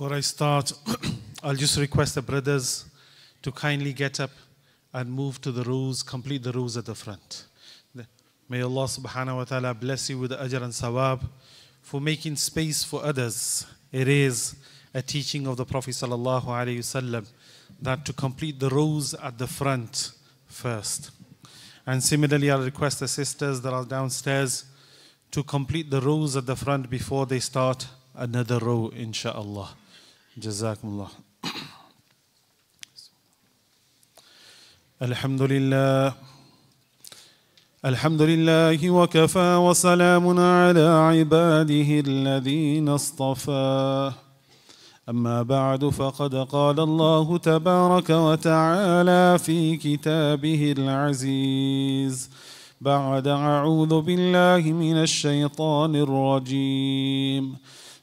Before I start, I'll just request the brothers to kindly get up and move to the rows, complete the rows at the front. May Allah subhanahu wa ta'ala bless you with the ajr and sawab for making space for others. It is a teaching of the Prophet sallallahu alayhi wasallam that to complete the rows at the front first. And similarly, I'll request the sisters that are downstairs to complete the rows at the front before they start another row, insha'Allah. جزاكم الله الحمد لله الحمد لله وكفى وسلام على عباده الذين اصطفى أما بعد فقد قال الله تبارك وتعالى في كتابه العزيز بعد أعوذ بالله من الشيطان الرجيم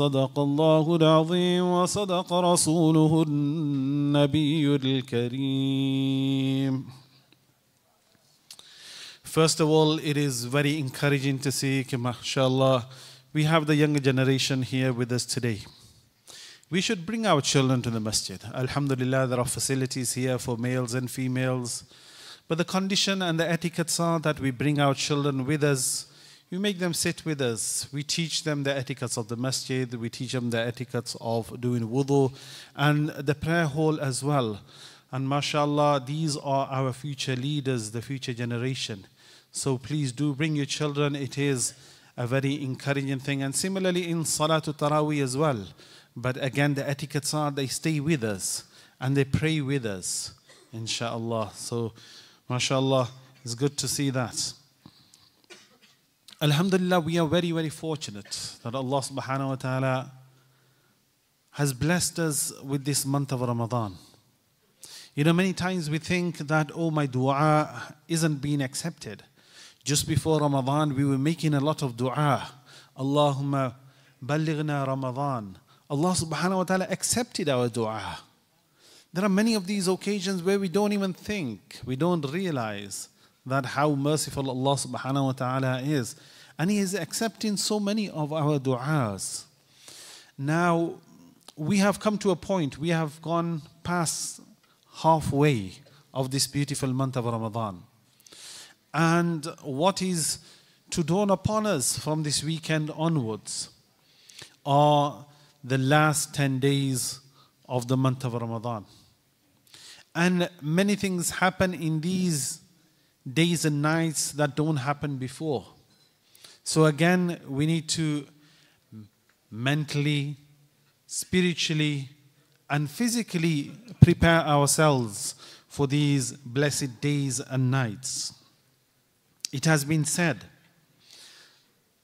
صدق الله العظيم وصدق رسوله النبي الكريم First of all, it is very encouraging to see, mashallah, we have the younger generation here with us today. We should bring our children to the masjid. Alhamdulillah, there are facilities here for males and females. But the condition and the etiquettes are that we bring our children with us we make them sit with us. We teach them the etiquettes of the masjid. We teach them the etiquettes of doing wudu and the prayer hall as well. And mashallah, these are our future leaders, the future generation. So please do bring your children. It is a very encouraging thing. And similarly in Salatul Taraweeh as well. But again, the etiquettes are they stay with us and they pray with us, inshallah. So, mashallah, it's good to see that. Alhamdulillah, we are very, very fortunate that Allah subhanahu wa ta'ala has blessed us with this month of Ramadan. You know, many times we think that, oh, my dua isn't being accepted. Just before Ramadan, we were making a lot of dua. Allahumma balighna Ramadan. Allah subhanahu wa ta'ala accepted our dua. There are many of these occasions where we don't even think, we don't realize that how merciful Allah subhanahu wa ta'ala is. And He is accepting so many of our du'as. Now, we have come to a point, we have gone past halfway of this beautiful month of Ramadan. And what is to dawn upon us from this weekend onwards are the last 10 days of the month of Ramadan. And many things happen in these days and nights that don't happen before. So again, we need to mentally, spiritually, and physically prepare ourselves for these blessed days and nights. It has been said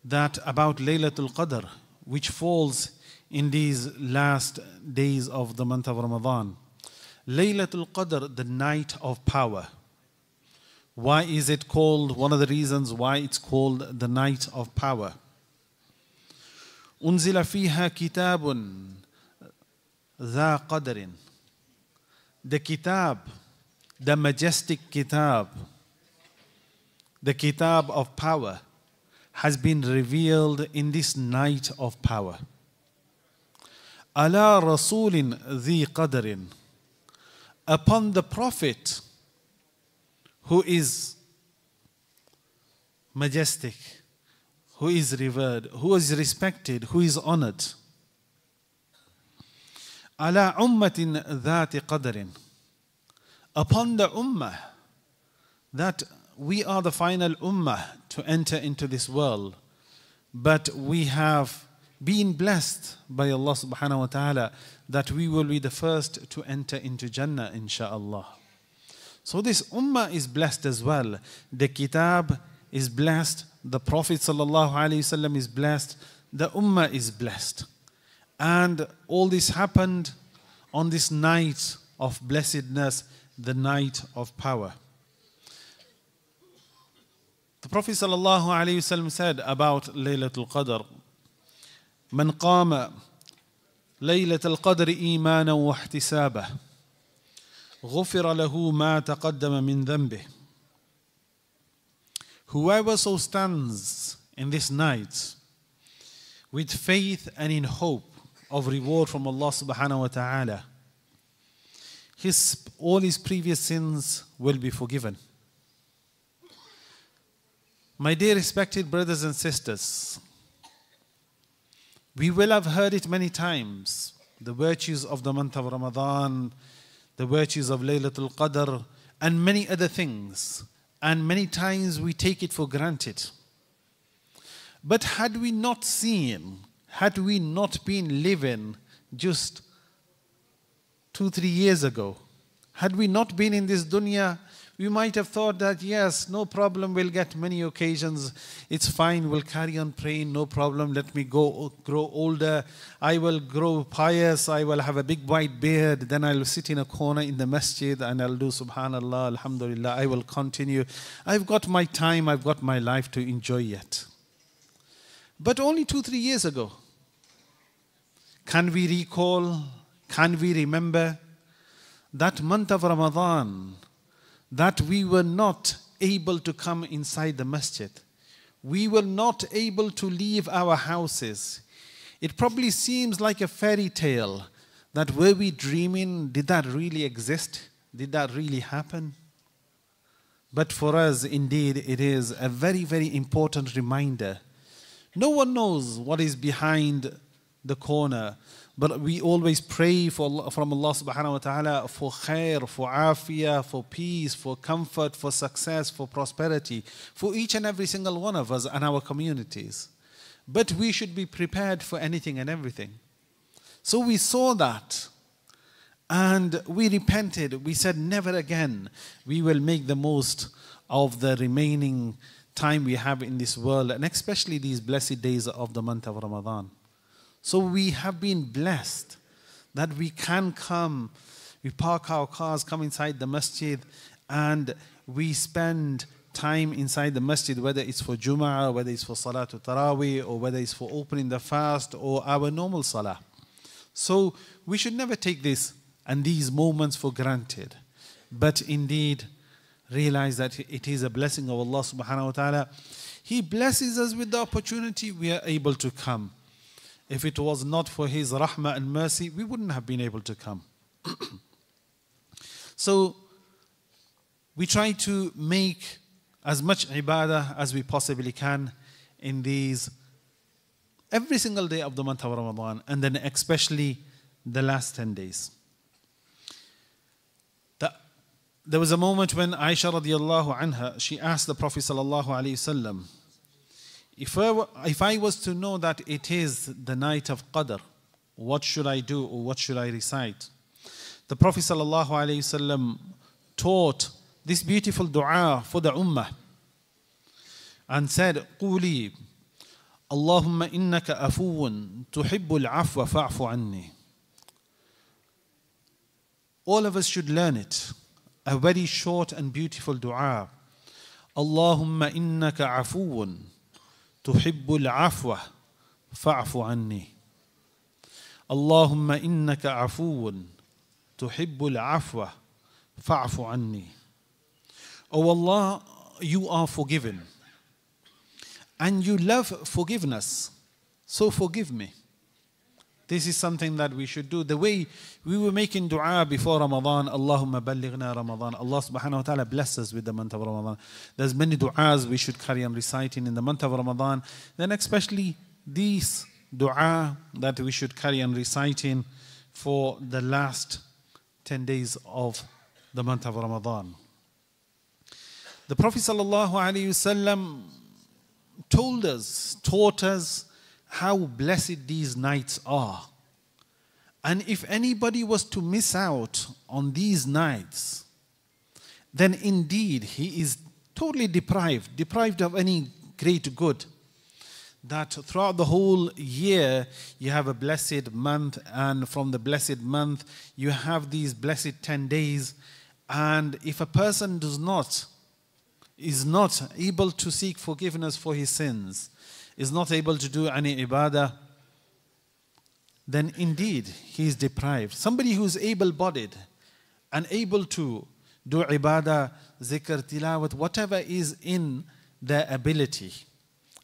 that about Laylatul Qadr, which falls in these last days of the month of Ramadan. Laylatul Qadr, the night of power. Why is it called, one of the reasons why it's called the night of power? أنزل فيها كتاب ذا قدر The kitab, the majestic kitab, the kitab of power has been revealed in this night of power. على رسول ذي قدر Upon the prophet who is majestic, who is revered, who is respected, who is honored. Ala ummatin ذات qadrin. upon the ummah that we are the final ummah to enter into this world but we have been blessed by Allah subhanahu wa ta'ala that we will be the first to enter into Jannah insha'Allah so this ummah is blessed as well. The kitab is blessed. The Prophet wasallam is blessed. The ummah is blessed. And all this happened on this night of blessedness, the night of power. The Prophet wasallam said about Laylatul Qadr, من قام ليلة القدر إيمانا واحتسابا غفر له ما تقدم من ذنبه. Whoever so stands in this night with faith and in hope of reward from Allah subhanahu wa ta'ala, his, all his previous sins will be forgiven. My dear respected brothers and sisters, we will have heard it many times the virtues of the month of Ramadan the virtues of Laylatul Qadr, and many other things. And many times we take it for granted. But had we not seen, had we not been living just two, three years ago, had we not been in this dunya, we might have thought that, yes, no problem, we'll get many occasions. It's fine, we'll carry on praying, no problem. Let me go grow older. I will grow pious. I will have a big white beard. Then I'll sit in a corner in the masjid and I'll do subhanallah, alhamdulillah. I will continue. I've got my time, I've got my life to enjoy yet. But only two, three years ago, can we recall? Can we remember that month of Ramadan that we were not able to come inside the masjid. We were not able to leave our houses. It probably seems like a fairy tale that were we dreaming? Did that really exist? Did that really happen? But for us, indeed, it is a very, very important reminder. No one knows what is behind the corner. But we always pray for, from Allah subhanahu wa ta'ala for khair, for afiyah, for peace, for comfort, for success, for prosperity, for each and every single one of us and our communities. But we should be prepared for anything and everything. So we saw that and we repented. We said, Never again. We will make the most of the remaining time we have in this world and especially these blessed days of the month of Ramadan. So we have been blessed that we can come, we park our cars, come inside the masjid, and we spend time inside the masjid, whether it's for Jum'ah, whether it's for to Taraweeh, or whether it's for opening the fast, or our normal Salah. So we should never take this and these moments for granted, but indeed realize that it is a blessing of Allah subhanahu wa ta'ala. He blesses us with the opportunity we are able to come. If it was not for His rahmah and mercy, we wouldn't have been able to come. so we try to make as much ibadah as we possibly can in these every single day of the month of Ramadan and then especially the last 10 days. The, there was a moment when Aisha radiallahu anha, she asked the Prophet sallallahu alayhi wasallam, if I, if I was to know that it is the night of Qadr, what should I do or what should I recite? The Prophet ﷺ taught this beautiful dua for the Ummah and said, قولي اللهم إنك أفو تحب العفو فاعف عني All of us should learn it. A very short and beautiful dua. اللهم إنك عفو تحب العفو فاعف عني اللهم انك عفو تحب العفو فاعف عني Oh Allah, you are forgiven. And you love forgiveness. So forgive me. This is something that we should do. The way we were making dua before Ramadan, Allahumma ballighna Ramadan. Allah subhanahu wa ta'ala bless us with the month of Ramadan. There's many du'as we should carry on reciting in the month of Ramadan. Then especially these dua that we should carry on reciting for the last 10 days of the month of Ramadan. The Prophet sallallahu alaihi wasallam told us, taught us how blessed these nights are. And if anybody was to miss out on these nights, then indeed he is totally deprived, deprived of any great good. That throughout the whole year, you have a blessed month, and from the blessed month, you have these blessed 10 days. And if a person does not, is not able to seek forgiveness for his sins, is not able to do any ibadah, then indeed he is deprived. Somebody who is able bodied and able to do ibadah, zikr, tilawat, whatever is in their ability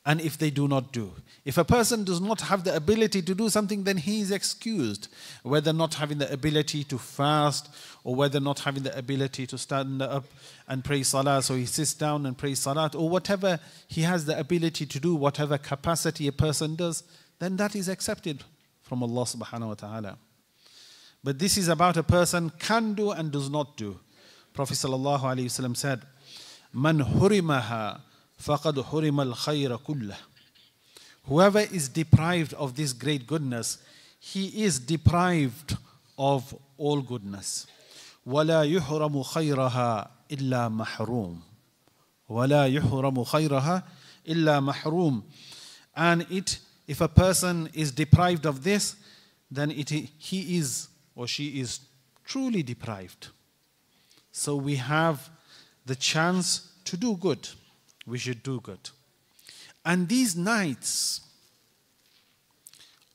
and if they do not do. If a person does not have the ability to do something, then he is excused. Whether not having the ability to fast, or whether not having the ability to stand up and pray salah, so he sits down and prays salat, or whatever he has the ability to do, whatever capacity a person does, then that is accepted from Allah subhanahu wa ta'ala. But this is about a person can do and does not do. Prophet sallallahu alayhi wasallam said, Man hurimaha فَقَدْ حُرِمَ الْخَيْرَ كُلَّهُ Whoever is deprived of this great goodness, he is deprived of all goodness. وَلَا يُحْرَمُ خَيْرَهَا إِلَّا مَحْرُومٌ وَلَا يُحْرَمُ خَيْرَهَا إِلَّا مَحْرُومٌ And it, if a person is deprived of this, then it, he is or she is truly deprived. So we have the chance to do good we should do good. And these nights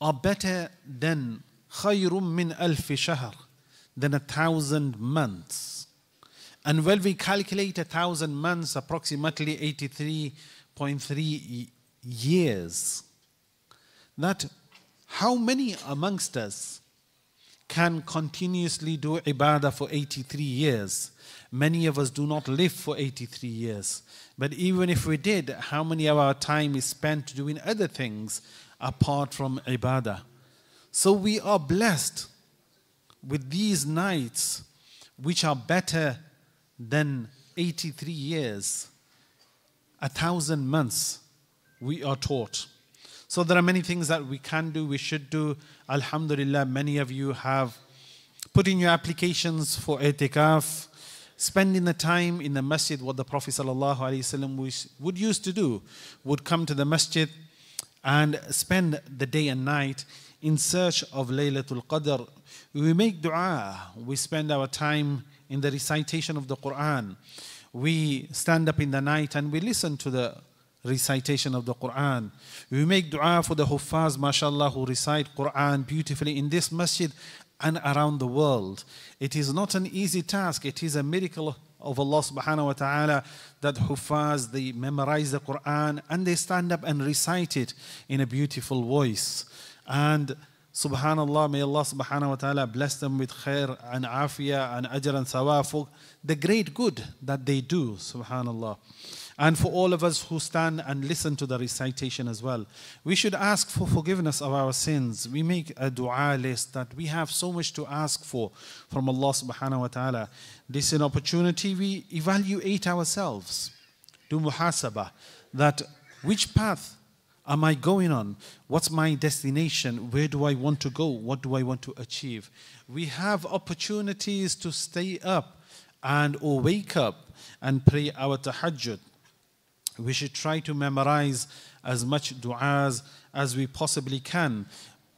are better than خير من ألف شهر than a thousand months. And when we calculate a thousand months, approximately 83.3 years, that how many amongst us can continuously do ibadah for 83 years many of us do not live for 83 years. But even if we did, how many of our time is spent doing other things apart from ibadah? So we are blessed with these nights which are better than 83 years, a thousand months, we are taught. So there are many things that we can do, we should do. Alhamdulillah, many of you have put in your applications for itikaf spending the time in the masjid, what the Prophet ﷺ would used to do, would come to the masjid and spend the day and night in search of Laylatul Qadr. We make dua, we spend our time in the recitation of the Quran. We stand up in the night and we listen to the recitation of the Quran. We make dua for the Huffaz, mashallah, who recite Quran beautifully in this masjid and around the world. It is not an easy task. It is a miracle of Allah subhanahu wa ta'ala that Hufaz, they memorize the Quran and they stand up and recite it in a beautiful voice. And subhanallah, may Allah subhanahu wa ta'ala bless them with khair and afia and ajr and thawafuk, the great good that they do, subhanallah and for all of us who stand and listen to the recitation as well. We should ask for forgiveness of our sins. We make a dua list that we have so much to ask for from Allah subhanahu wa ta'ala. This is an opportunity we evaluate ourselves, do muhasabah, that which path am I going on? What's my destination? Where do I want to go? What do I want to achieve? We have opportunities to stay up and or wake up and pray our tahajjud we should try to memorize as much du'as as we possibly can.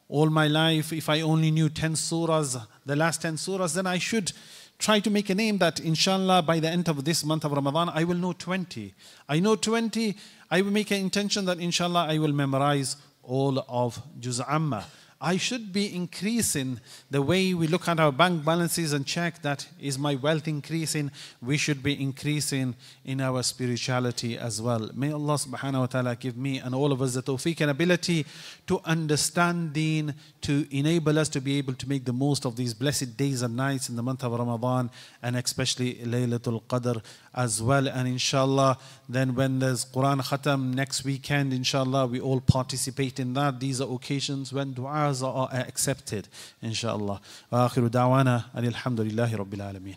All my life, if I only knew 10 surahs, the last 10 surahs, then I should try to make a name that inshallah by the end of this month of Ramadan, I will know 20. I know 20, I will make an intention that inshallah I will memorize all of Juz Amma. I should be increasing the way we look at our bank balances and check that is my wealth increasing. We should be increasing in our spirituality as well. May Allah subhanahu wa ta'ala give me and all of us the tawfiq and ability to understand Deen, to enable us to be able to make the most of these blessed days and nights in the month of Ramadan and especially Laylatul Qadr as well. And inshallah, then when there's Quran Khatam next weekend, inshallah, we all participate in that. These are occasions when du'as prayers are accepted, inshallah. وآخر دعوانا أن الحمد لله رب العالمين.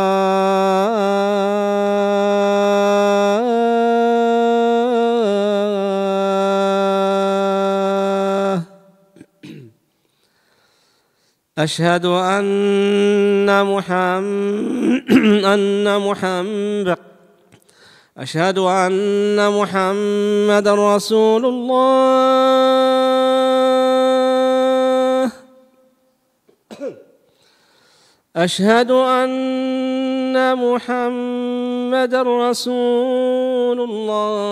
أشهد أن محمد أن محمد أشهد أن محمد رسول الله أشهد أن محمد رسول الله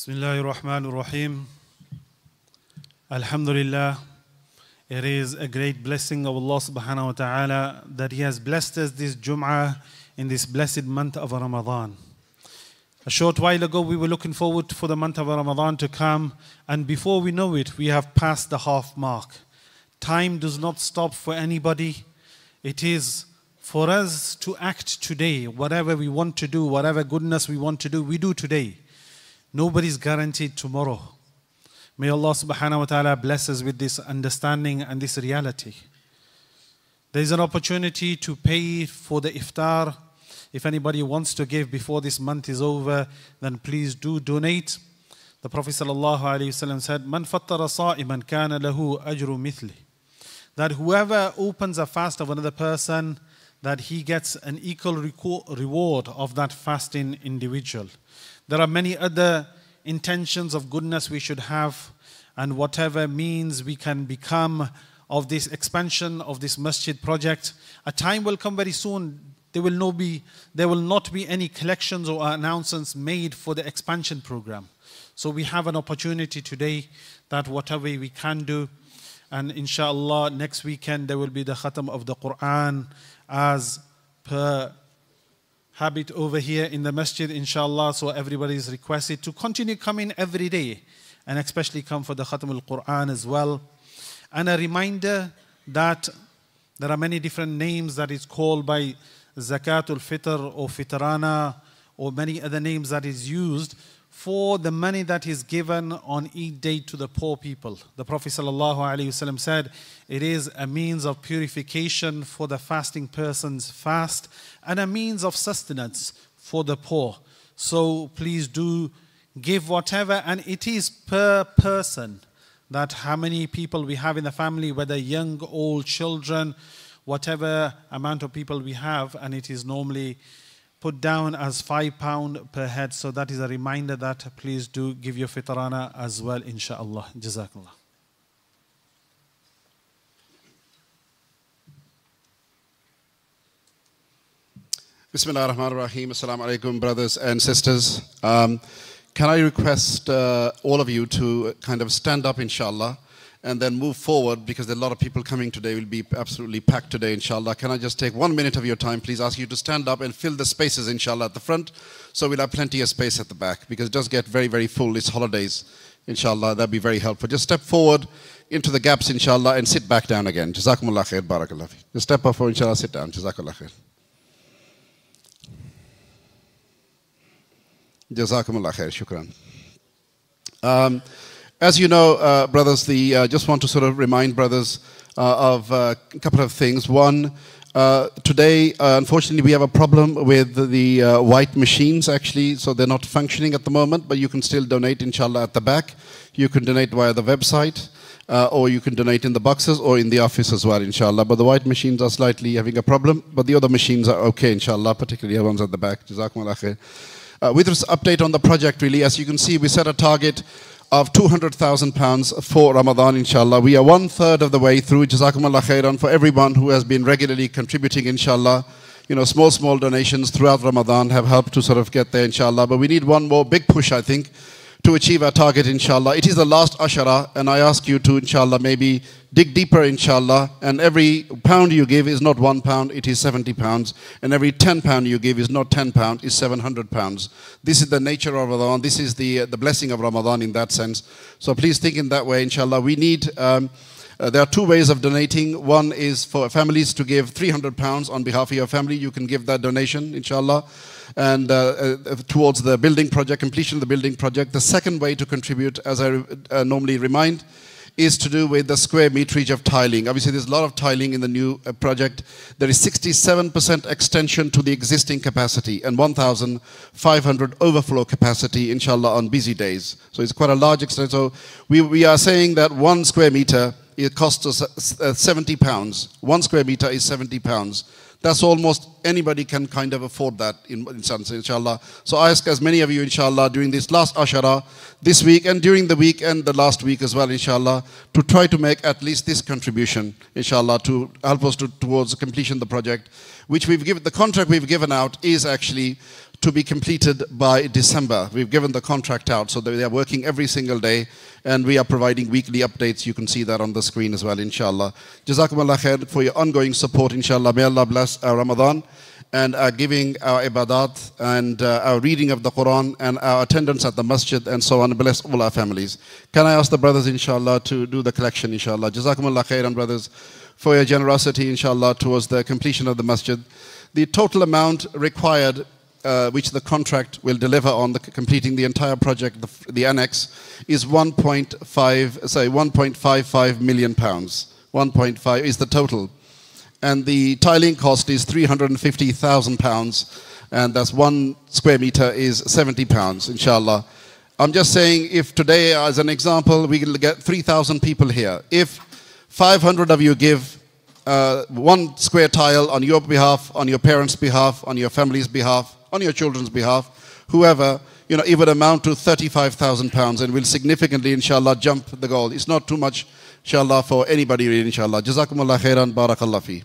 بسم الله الرحمن الرحيم Alhamdulillah, it is a great blessing of Allah subhanahu wa ta'ala that He has blessed us this Jum'ah in this blessed month of Ramadan. A short while ago, we were looking forward for the month of Ramadan to come, and before we know it, we have passed the half mark. Time does not stop for anybody. It is for us to act today. Whatever we want to do, whatever goodness we want to do, we do today. Nobody's guaranteed tomorrow. May Allah subhanahu wa ta'ala bless us with this understanding and this reality. There is an opportunity to pay for the iftar. If anybody wants to give before this month is over, then please do donate. The Prophet sallallahu alaihi wasallam said, "Man fattara sa'iman kana lahu ajru mithli." That whoever opens a fast of another person, that he gets an equal reward of that fasting individual. There are many other intentions of goodness we should have, and whatever means we can become of this expansion of this masjid project. A time will come very soon. There will, no be, there will not be any collections or announcements made for the expansion program. So we have an opportunity today that whatever we can do, and inshallah next weekend there will be the khatam of the Quran as per habit over here in the masjid, inshallah. So everybody is requested to continue coming every day and especially come for the Khatam al Quran as well. And a reminder that there are many different names that is called by Zakatul Fitr or Fitrana or many other names that is used for the money that is given on Eid day to the poor people. The Prophet ﷺ said, it is a means of purification for the fasting person's fast and a means of sustenance for the poor. So please do give whatever, and it is per person that how many people we have in the family, whether young, old, children, whatever amount of people we have, and it is normally put down as five pound per head. So that is a reminder that please do give your fitrana as well, inshallah. Jazakallah. Bismillah ar-Rahman ar-Rahim. Assalamu alaikum, brothers and sisters. Um, can I request uh, all of you to kind of stand up, inshallah and then move forward because there are a lot of people coming today will be absolutely packed today inshallah can i just take one minute of your time please ask you to stand up and fill the spaces inshallah at the front so we'll have plenty of space at the back because it does get very very full it's holidays inshallah that'd be very helpful just step forward into the gaps inshallah and sit back down again jazakumullah khair barakallah just step up forward inshallah sit down jazakumullah khair jazakumullah khair shukran um, as you know, uh, brothers, the uh, just want to sort of remind brothers uh, of uh, a couple of things. One, uh, today, uh, unfortunately, we have a problem with the white machines, actually, so they're not functioning at the moment, but you can still donate, inshallah, at the back. You can donate via the website, or you can donate in the boxes or in the office as well, inshallah. But the white machines are slightly having a problem, but the other machines are okay, inshallah, particularly the ones at the back. Jazakumullah khair. with this update on the project, really, as you can see, we set a target of 200,000 pounds for Ramadan, inshallah. We are one third of the way through. Jazakumullah khairan for everyone who has been regularly contributing, inshallah. You know, small, small donations throughout Ramadan have helped to sort of get there, inshallah. But we need one more big push, I think to achieve our target, inshallah. It is the last ashara, and I ask you to, inshallah, maybe dig deeper, inshallah. And every pound you give is not one pound, it is 70 pounds. And every 10 pound you give is not 10 pounds, it's 700 pounds. This is the nature of Ramadan. This is the, uh, the blessing of Ramadan in that sense. So please think in that way, inshallah. We need. Um, uh, there are two ways of donating. One is for families to give 300 pounds on behalf of your family. You can give that donation, inshallah and uh, uh, towards the building project, completion of the building project. The second way to contribute, as I uh, normally remind, is to do with the square meterage of tiling. Obviously, there's a lot of tiling in the new uh, project. There is 67% extension to the existing capacity and 1,500 overflow capacity, inshallah, on busy days. So it's quite a large extent. So we, we are saying that one square meter, it costs us 70 pounds. One square meter is 70 pounds. That's almost anybody can kind of afford that in, in sense, inshallah. So I ask as many of you, inshallah, during this last Ashara, this week and during the week and the last week as well, inshallah, to try to make at least this contribution, inshallah, to help us to, towards completion of the project, which we've given, the contract we've given out is actually to be completed by December. We've given the contract out, so they are working every single day, and we are providing weekly updates. You can see that on the screen as well, inshallah. Jazakumullah khair for your ongoing support, inshallah. May Allah bless our Ramadan and our giving, our ibadat, and uh, our reading of the Quran, and our attendance at the masjid, and so on. Bless all our families. Can I ask the brothers, inshallah, to do the collection, inshallah? Jazakumullah and brothers, for your generosity, inshallah, towards the completion of the masjid. The total amount required uh, which the contract will deliver on, the, completing the entire project, the, the annex, is 1.5, sorry, 1.55 million pounds. 1.5 is the total. And the tiling cost is 350,000 pounds, and that's one square meter is 70 pounds, inshallah. I'm just saying if today, as an example, we get 3,000 people here, if 500 of you give uh, one square tile on your behalf, on your parents' behalf, on your family's behalf, on your children's behalf, whoever, you know, it would amount to 35,000 pounds and will significantly, inshallah, jump the goal. It's not too much, inshallah, for anybody, really, inshallah. Jazakumullah khairan, barakallah fee.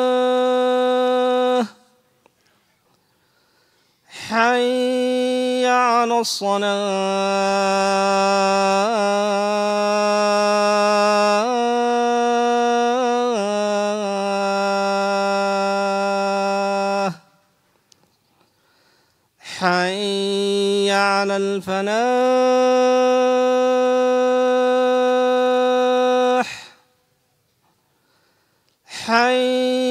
حي على الصلاة حي على الفلاح حي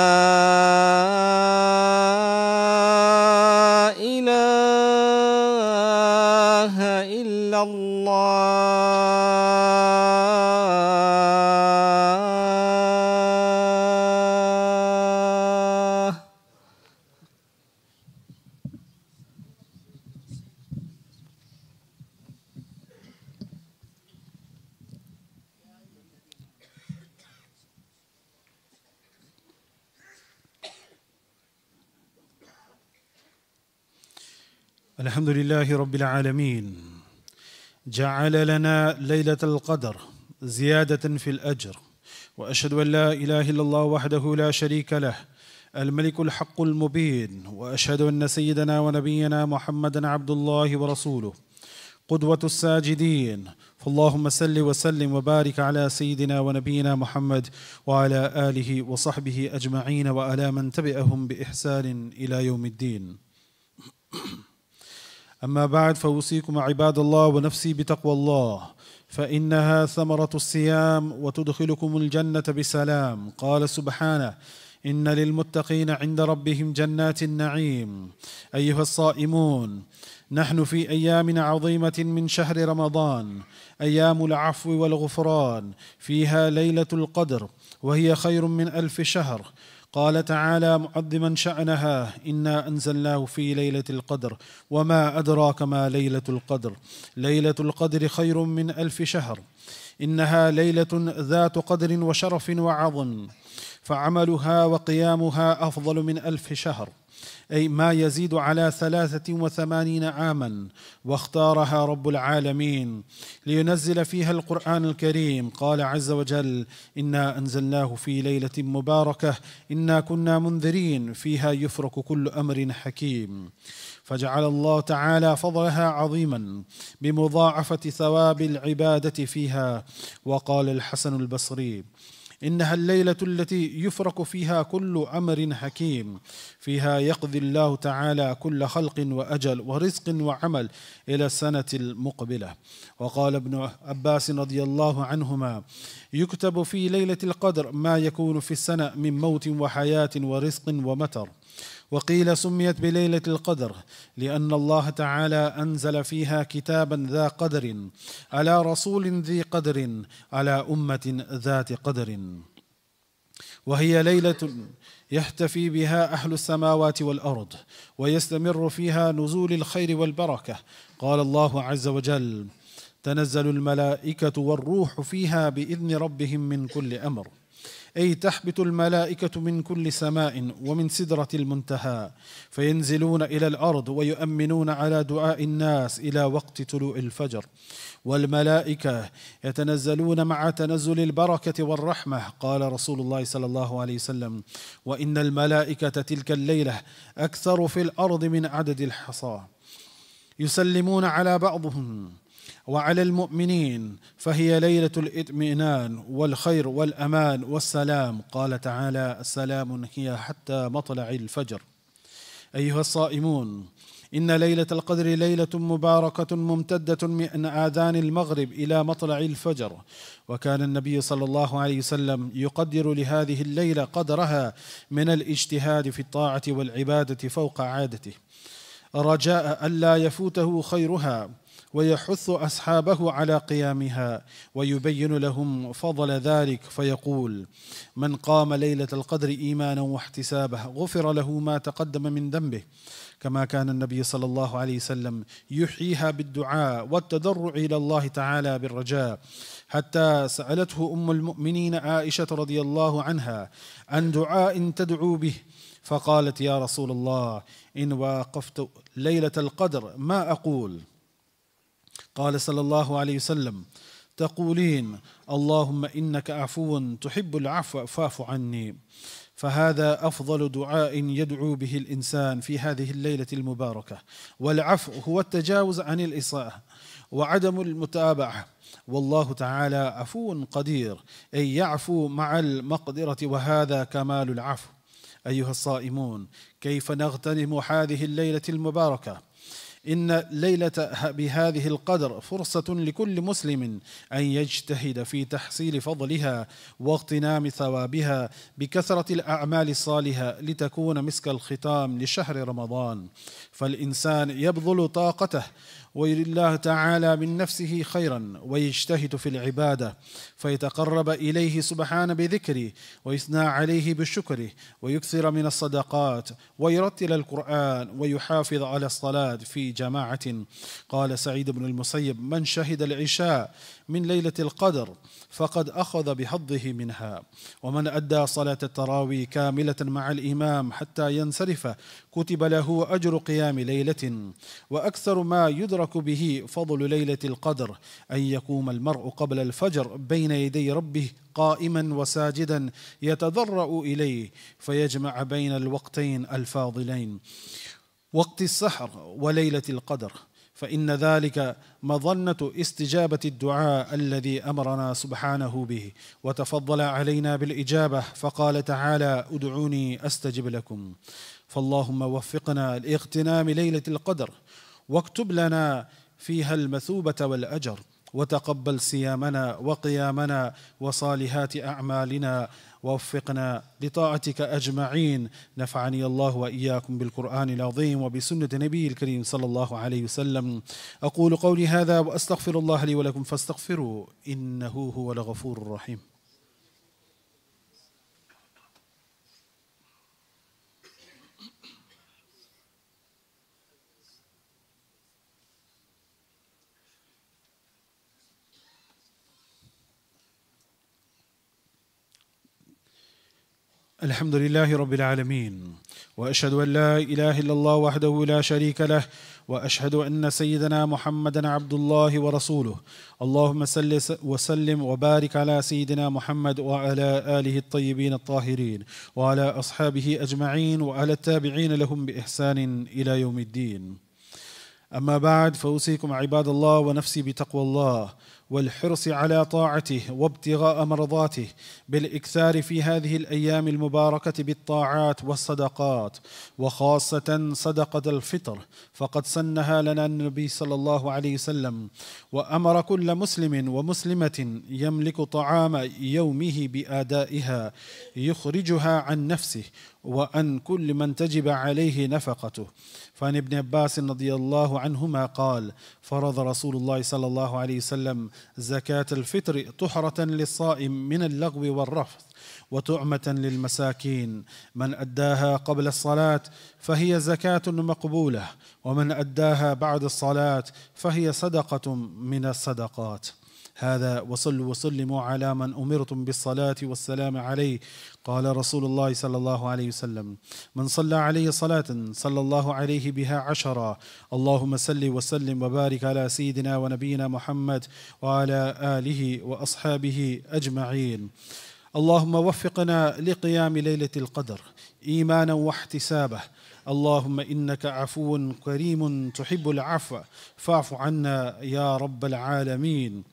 Ah. الحمد لله رب العالمين جعل لنا ليلة القدر زيادة في الأجر وأشهد أن لا إله إلا الله وحده لا شريك له الملك الحق المبين وأشهد أن سيدنا ونبينا محمدا عبد الله ورسوله قدوة الساجدين فاللهم سل وسلم وبارك على سيدنا ونبينا محمد وعلى آله وصحبه أجمعين وألا من تبعهم بإحسان إلى يوم الدين أما بعد فأوصيكم عباد الله ونفسي بتقوى الله فإنها ثمرة الصيام وتدخلكم الجنة بسلام قال سبحانه إن للمتقين عند ربهم جنات النعيم أيها الصائمون نحن في أيام عظيمة من شهر رمضان أيام العفو والغفران فيها ليلة القدر وهي خير من ألف شهر قال تعالى معظما شأنها إنا أنزلناه في ليلة القدر وما أدراك ما ليلة القدر ليلة القدر خير من ألف شهر انها ليله ذات قدر وشرف وعظم فعملها وقيامها افضل من الف شهر أي ما يزيد على ثلاثة وثمانين عاما واختارها رب العالمين لينزل فيها القرآن الكريم قال عز وجل إنا أنزلناه في ليلة مباركة إنا كنا منذرين فيها يفرق كل أمر حكيم فجعل الله تعالى فضلها عظيما بمضاعفه ثواب العباده فيها وقال الحسن البصري انها الليله التي يفرق فيها كل امر حكيم فيها يقضي الله تعالى كل خلق واجل ورزق وعمل الى السنه المقبله وقال ابن عباس رضي الله عنهما يكتب في ليله القدر ما يكون في السنه من موت وحياه ورزق ومتر وقيل سميت بليله القدر لان الله تعالى انزل فيها كتابا ذا قدر على رسول ذي قدر على امه ذات قدر وهي ليله يحتفي بها اهل السماوات والارض ويستمر فيها نزول الخير والبركه قال الله عز وجل تنزل الملائكه والروح فيها باذن ربهم من كل امر أي تحبط الملائكة من كل سماء ومن سدرة المنتهى فينزلون إلى الأرض ويؤمنون على دعاء الناس إلى وقت طلوع الفجر والملائكة يتنزلون مع تنزل البركة والرحمة قال رسول الله صلى الله عليه وسلم وإن الملائكة تلك الليلة أكثر في الأرض من عدد الحصى يسلمون على بعضهم وعلى المؤمنين فهي ليله الاطمئنان والخير والامان والسلام قال تعالى السلام هي حتى مطلع الفجر ايها الصائمون إن ليلة القدر ليلة مباركة ممتدة من آذان المغرب إلى مطلع الفجر وكان النبي صلى الله عليه وسلم يقدر لهذه الليلة قدرها من الاجتهاد في الطاعة والعبادة فوق عادته رجاء ألا يفوته خيرها ويحث اصحابه على قيامها ويبين لهم فضل ذلك فيقول من قام ليله القدر ايمانا واحتسابه غفر له ما تقدم من ذنبه كما كان النبي صلى الله عليه وسلم يحييها بالدعاء والتضرع الى الله تعالى بالرجاء حتى سالته ام المؤمنين عائشه رضي الله عنها عن دعاء تدعو به فقالت يا رسول الله ان واقفت ليله القدر ما اقول قال صلى الله عليه وسلم تقولين اللهم انك عفو تحب العفو فاعف عني فهذا افضل دعاء يدعو به الانسان في هذه الليله المباركه والعفو هو التجاوز عن الاساءه وعدم المتابعه والله تعالى عفو قدير اي يعفو مع المقدره وهذا كمال العفو ايها الصائمون كيف نغتنم هذه الليله المباركه إن ليلة بهذه القدر فرصة لكل مسلم أن يجتهد في تحصيل فضلها واغتنام ثوابها بكثرة الأعمال الصالحة لتكون مسك الختام لشهر رمضان فالإنسان يبذل طاقته ويري الله تعالى من نفسه خيرا ويجتهد في العبادة فيتقرب إليه سبحانه بذكره ويثنى عليه بشكره ويكثر من الصدقات ويرتل القرآن ويحافظ على الصلاة في جماعة قال سعيد بن المسيب من شهد العشاء من ليلة القدر فقد أخذ بحظه منها ومن أدى صلاة التراوي كاملة مع الإمام حتى ينصرف كتب له أجر قيام ليلة وأكثر ما يدرك يدرك به فضل ليلة القدر أن يقوم المرء قبل الفجر بين يدي ربه قائما وساجدا يتضرأ إليه فيجمع بين الوقتين الفاضلين وقت السحر وليلة القدر فإن ذلك مظنة استجابة الدعاء الذي أمرنا سبحانه به وتفضل علينا بالإجابة فقال تعالى ادعوني أستجب لكم فاللهم وفقنا لاغتنام ليلة القدر واكتب لنا فيها المثوبه والاجر وتقبل صيامنا وقيامنا وصالحات اعمالنا ووفقنا لطاعتك اجمعين نفعني الله واياكم بالقران العظيم وبسنه نبي الكريم صلى الله عليه وسلم اقول قولي هذا واستغفر الله لي ولكم فاستغفروا انه هو الغفور الرحيم الحمد لله رب العالمين واشهد ان لا اله الا الله وحده لا شريك له واشهد ان سيدنا محمدا عبد الله ورسوله اللهم سل وسلم وبارك على سيدنا محمد وعلى اله الطيبين الطاهرين وعلى اصحابه اجمعين وعلى التابعين لهم باحسان الى يوم الدين اما بعد فاوصيكم عباد الله ونفسي بتقوى الله والحرص على طاعته وابتغاء مرضاته بالاكثار في هذه الايام المباركه بالطاعات والصدقات وخاصه صدقه الفطر فقد سنها لنا النبي صلى الله عليه وسلم وامر كل مسلم ومسلمه يملك طعام يومه بادائها يخرجها عن نفسه وأن كل من تجب عليه نفقته فعن ابن عباس رضي الله عنهما قال فرض رسول الله صلى الله عليه وسلم زكاة الفطر طهرة للصائم من اللغو والرفث وتعمة للمساكين من أداها قبل الصلاة فهي زكاة مقبولة ومن أداها بعد الصلاة فهي صدقة من الصدقات هذا وصلوا وسلموا على من أمرتم بالصلاة والسلام عليه قال رسول الله صلى الله عليه وسلم من صلى عليه صلاة صلى الله عليه بها عشرا اللهم صل وسلم وبارك على سيدنا ونبينا محمد وعلى آله وأصحابه أجمعين اللهم وفقنا لقيام ليلة القدر إيمانا واحتسابه اللهم انك عفو كريم تحب العفو فاعف عنا يا رب العالمين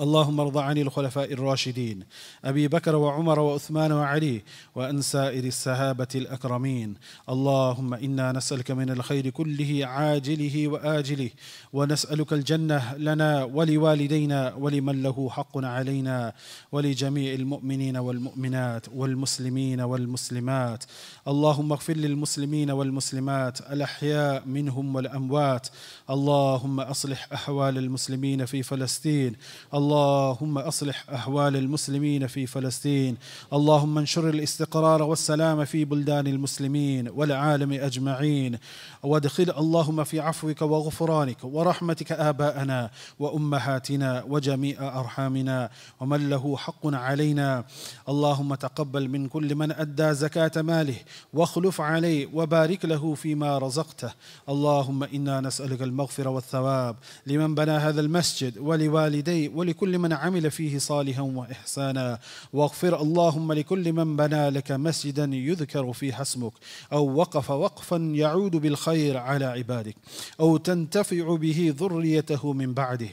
اللهم ارض عن الخلفاء الراشدين ابي بكر وعمر وعثمان وعلي وان سائر السهابه الاكرمين اللهم انا نسالك من الخير كله عاجله واجله ونسالك الجنه لنا ولوالدينا ولمن له حق علينا ولجميع المؤمنين والمؤمنات والمسلمين والمسلمات اللهم اغفر للمسلمين والمسلمات الاحياء منهم والاموات اللهم اصلح احوال المسلمين في فلسطين اللهم اصلح احوال المسلمين في فلسطين اللهم انشر الاستقرار والسلام في بلدان المسلمين والعالم اجمعين وادخل اللهم في عفوك وغفرانك ورحمتك اباءنا وامهاتنا وجميع ارحامنا ومن له حق علينا اللهم تقبل من كل من ادى زكاه ماله واخلف عليه وبارك له فيما رزقته اللهم انا نسالك المغفره والثواب لمن بنى هذا المسجد ولوالديه ول لكل من عمل فيه صالحا وإحسانا واغفر اللهم لكل من بنى لك مسجدا يذكر فيه حسمك أو وقف وقفا يعود بالخير على عبادك أو تنتفع به ذريته من بعده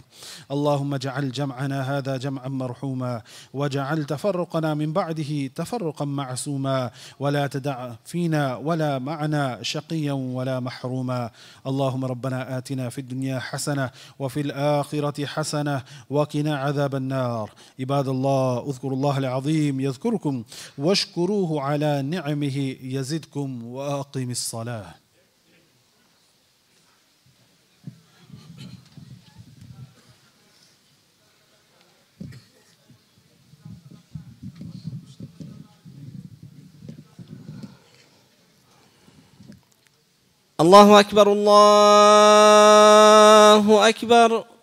اللهم اجعل جمعنا هذا جمعا مرحوما واجعل تفرقنا من بعده تفرقا معصوما ولا تدع فينا ولا معنا شقيا ولا محروما اللهم ربنا آتنا في الدنيا حسنة وفي الآخرة حسنة وقنا عذاب النار عباد الله اذكروا الله العظيم يذكركم واشكروه على نعمه يزدكم واقم الصلاه الله أكبر الله أكبر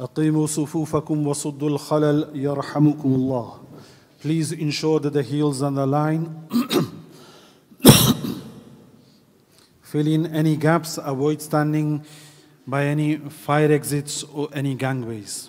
أقيموا صفوفكم وصدوا الخلل يرحمكم الله. Please ensure that the heels on the line. Fill in any gaps, avoid standing by any fire exits or any gangways.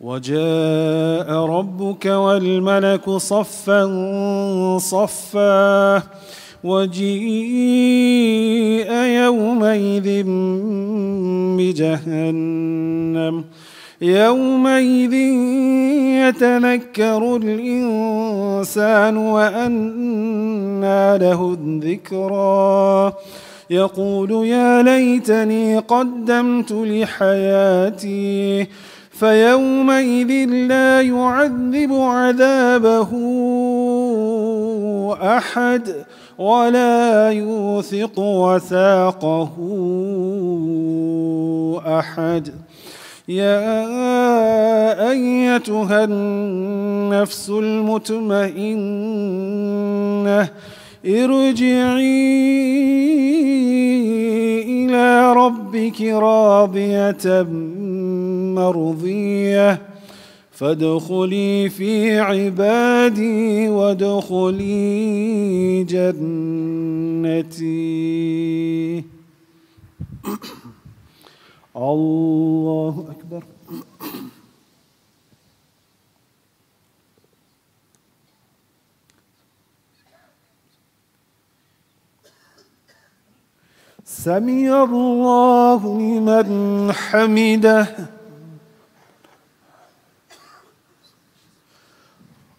وجاء ربك والملك صفا صفا وجيء يومئذ بجهنم يومئذ يتذكر الإنسان وأنى له الذكرى يقول يا ليتني قدمت لحياتي فيومئذ لا يعذب عذابه أحد ولا يوثق وثاقه أحد يا أيتها النفس المطمئنة ارجعي إلى ربك راضية مرضية فادخلي في عبادي وادخلي جنتي الله أكبر سمي الله لمن حمده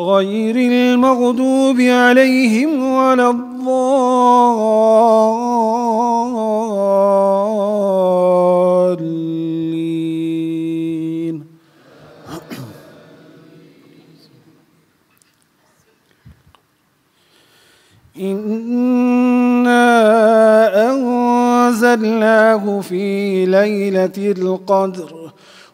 غير المغضوب عليهم ولا الضالين إنا أنزلناه في ليلة القدر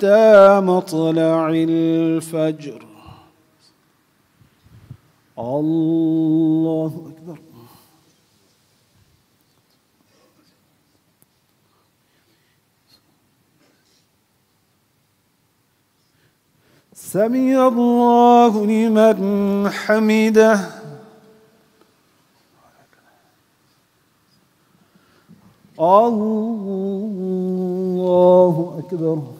حتى مطلع الفجر الله أكبر سمع الله لمن حمده الله أكبر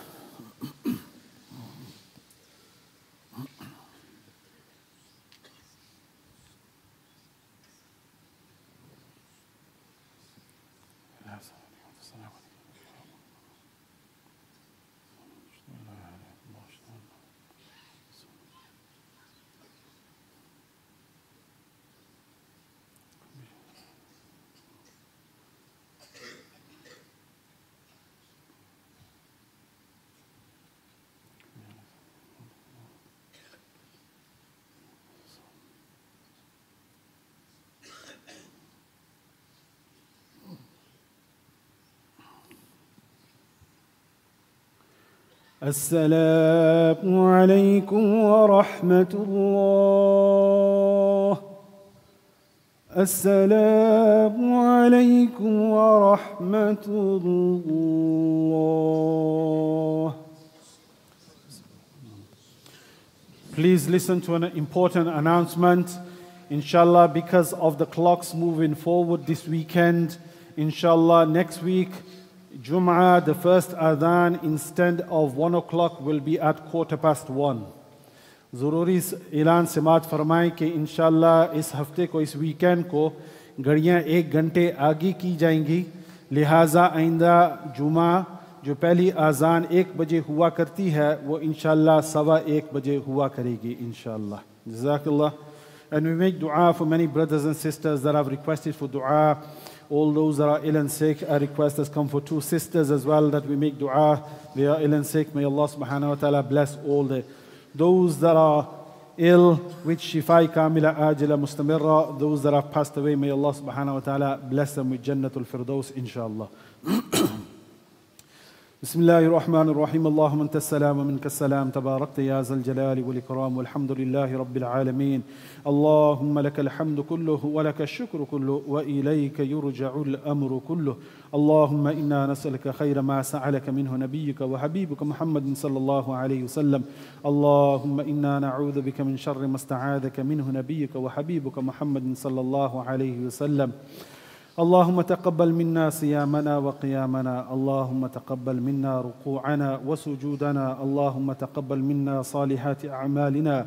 السلام عليكم ورحمة الله السلام عليكم ورحمة الله Please listen to an important announcement. Inshallah, because of the clocks moving forward this weekend, inshallah, next week, Jum'ah, the first adhan instead of دا o'clock will be at quarter past ون ضروری اعلان سماعت فرمائیں کہ انشاءاللہ اس ہفتے کو اس ویکینڈ کو گھڑیاں ایک گھنٹے آگے کی جائیں گی لہٰذا آئندہ جمعہ جو پہلی آزان ایک بجے ہوا کرتی ہے وہ انشاءاللہ سوا ایک بجے ہوا کرے گی انشاءاللہ جزاک اللہ for dua All those that are ill and sick, I request has come for two sisters as well that we make dua. They are ill and sick. May Allah subhanahu wa ta'ala bless all the those that are ill which shifai kamila ajila mustamirra. Those that have passed away, may Allah subhanahu wa ta'ala bless them with Jannatul Firdaus, inshallah. بسم الله الرحمن الرحيم اللهم انت السلام ومنك السلام تباركت يا ذا الجلال والاكرام والحمد لله رب العالمين اللهم لك الحمد كله ولك الشكر كله واليك يرجع الامر كله اللهم انا نسالك خير ما سالك منه نبيك وحبيبك محمد صلى الله عليه وسلم اللهم انا نعوذ بك من شر ما استعاذك منه نبيك وحبيبك محمد صلى الله عليه وسلم اللهم تقبل منا صيامنا وقيامنا اللهم تقبل منا ركوعنا وسجودنا اللهم تقبل منا صالحات اعمالنا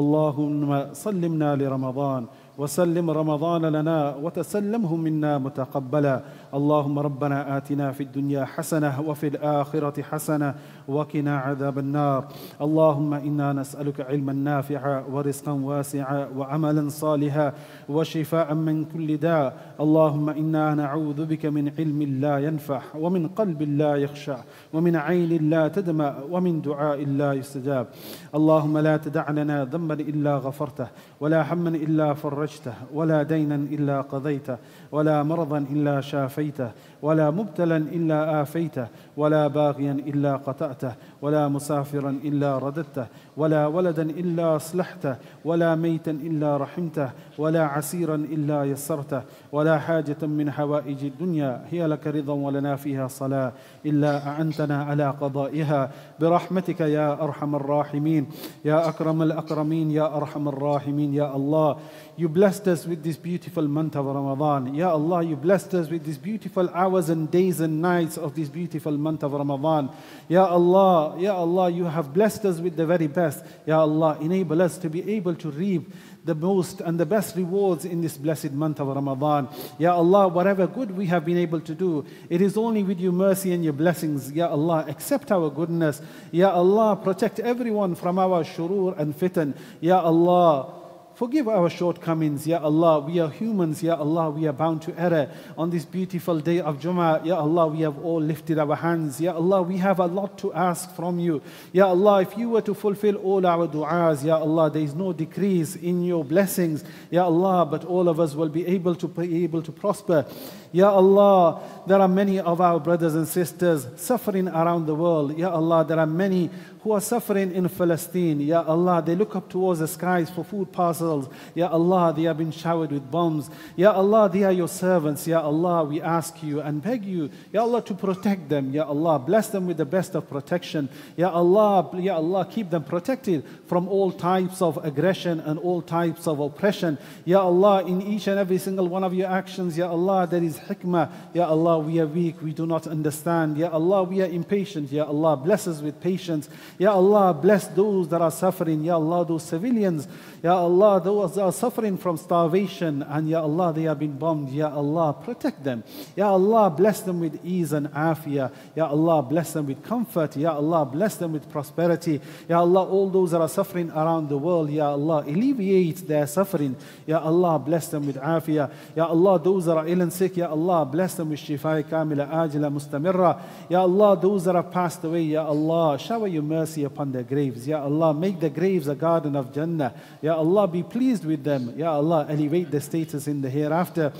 اللهم سلمنا لرمضان وسلم رمضان لنا وتسلمه منا متقبلا اللهم ربنا آتنا في الدنيا حسنة وفي الآخرة حسنة وقنا عذاب النار اللهم إنا نسألك علما نافعا ورزقا واسعا وعملا صالحا وشفاء من كل داء اللهم إنا نعوذ بك من علم لا ينفع ومن قلب لا يخشع ومن عين لا تدمع ومن دعاء لا يستجاب اللهم لا تدع لنا ذنبا إلا غفرته ولا هما إلا فرجته ولا دينا إلا قضيته ولا مرضا إلا شافيته عافيته ولا مبتلا إلا آفيته ولا باغيا إلا قطعته ولا مسافرا إلا رددته ولا ولدا إلا أصلحته ولا ميتا إلا رحمته ولا عسيرا إلا يسرته ولا حاجة من حوائج الدنيا هي لك رضا ولنا فيها صلاة إلا أعنتنا على قضائها برحمتك يا أرحم الراحمين يا أكرم الأكرمين يا أرحم الراحمين يا الله you blessed us with this beautiful month of Ramadan. Ya Allah, you blessed us with these beautiful hours and days and nights of this beautiful month of Ramadan. Ya Allah, Ya Allah, you have blessed us with the very best. Ya Allah, enable us to be able to reap the most and the best rewards in this blessed month of Ramadan. Ya Allah, whatever good we have been able to do, it is only with your mercy and your blessings. Ya Allah, accept our goodness. Ya Allah, protect everyone from our shurur and fitan. Ya Allah, Forgive our shortcomings, Ya Allah. We are humans, Ya Allah. We are bound to error. On this beautiful day of Jummah, Ya Allah, we have all lifted our hands. Ya Allah, we have a lot to ask from you. Ya Allah, if you were to fulfill all our du'as, Ya Allah, there is no decrease in your blessings. Ya Allah, but all of us will be able to be able to prosper. Ya Allah, there are many of our brothers and sisters suffering around the world. Ya Allah, there are many who are suffering in Palestine, Ya Allah, they look up towards the skies for food parcels. Ya Allah, they have been showered with bombs. Ya Allah, they are your servants. Ya Allah, we ask you and beg you, Ya Allah, to protect them. Ya Allah, bless them with the best of protection. Ya Allah, Ya Allah, keep them protected from all types of aggression and all types of oppression. Ya Allah, in each and every single one of your actions, Ya Allah, there is hikmah. Ya Allah, we are weak, we do not understand. Ya Allah, we are impatient. Ya Allah, bless us with patience. Ya Allah, bless those that are suffering. Ya Allah, those civilians. Ya Allah, those are suffering from starvation, and Ya Allah, they have been bombed. Ya Allah, protect them. Ya Allah, bless them with ease and afia. Ya Allah, bless them with comfort. Ya Allah, bless them with prosperity. Ya Allah, all those that are suffering around the world, Ya Allah, alleviate their suffering. Ya Allah, bless them with afia. Ya Allah, those that are ill and sick, Ya Allah, bless them with shifa kamila ajila mustamirra. Ya Allah, those that have passed away, Ya Allah, shower your mercy upon their graves. Ya Allah, make the graves a garden of Jannah. Ya Ya Allah, be pleased with them. Ya Allah, elevate their status in the hereafter.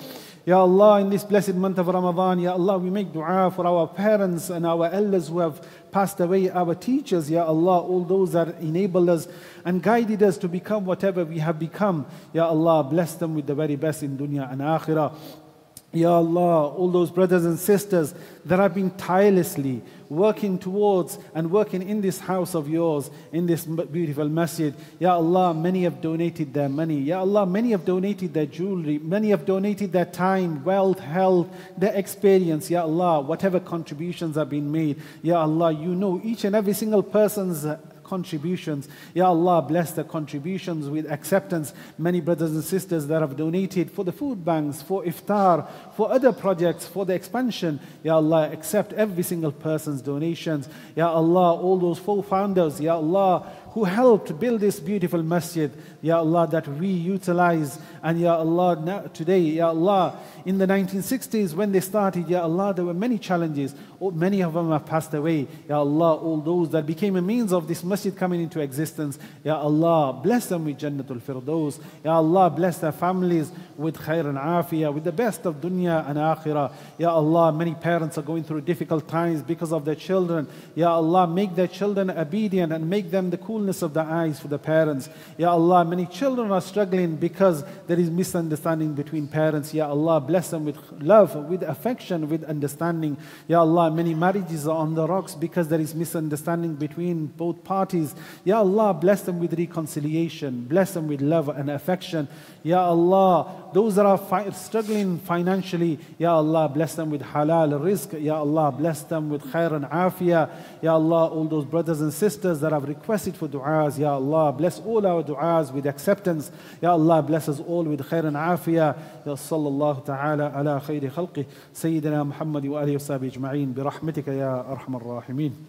Ya Allah, in this blessed month of Ramadan, Ya Allah, we make dua for our parents and our elders who have passed away, our teachers, Ya Allah, all those that enabled us and guided us to become whatever we have become. Ya Allah, bless them with the very best in dunya and akhirah. Ya Allah, all those brothers and sisters that have been tirelessly working towards and working in this house of yours, in this beautiful masjid. Ya Allah, many have donated their money. Ya Allah, many have donated their jewelry. Many have donated their time, wealth, health, their experience. Ya Allah, whatever contributions have been made. Ya Allah, you know each and every single person's contributions. Ya Allah, bless the contributions with acceptance. Many brothers and sisters that have donated for the food banks, for iftar, for other projects, for the expansion. Ya Allah, accept every single person's donations. Ya Allah, all those four founders. Ya Allah, who helped build this beautiful masjid, Ya Allah, that we utilize. And Ya Allah, today, Ya Allah, in the 1960s when they started, Ya Allah, there were many challenges. Oh, many of them have passed away. Ya Allah, all those that became a means of this masjid coming into existence. Ya Allah, bless them with Jannatul Firdaus. Ya Allah, bless their families with khair and afiyah, with the best of dunya and akhirah. Ya Allah, many parents are going through difficult times because of their children. Ya Allah, make their children obedient and make them the coolness of the eyes for the parents. Ya Allah, many children are struggling because there is misunderstanding between parents. Ya Allah, bless them with love, with affection, with understanding. Ya Allah, many marriages are on the rocks because there is misunderstanding between both parties. Ya Allah, bless them with reconciliation. Bless them with love and affection. Ya Allah, those that are struggling financially, Ya Allah, bless them with halal risk. Ya Allah, bless them with khair and afia. Ya Allah, all those brothers and sisters that have requested for du'as, Ya Allah, bless all our du'as with acceptance. Ya Allah, bless us all with khair and afia. Ya sallallahu ta'ala ala khayri khalqih. Sayyidina Muhammad wa alihi wa sahbihi ajma'in. برحمتك يا أرحم الراحمين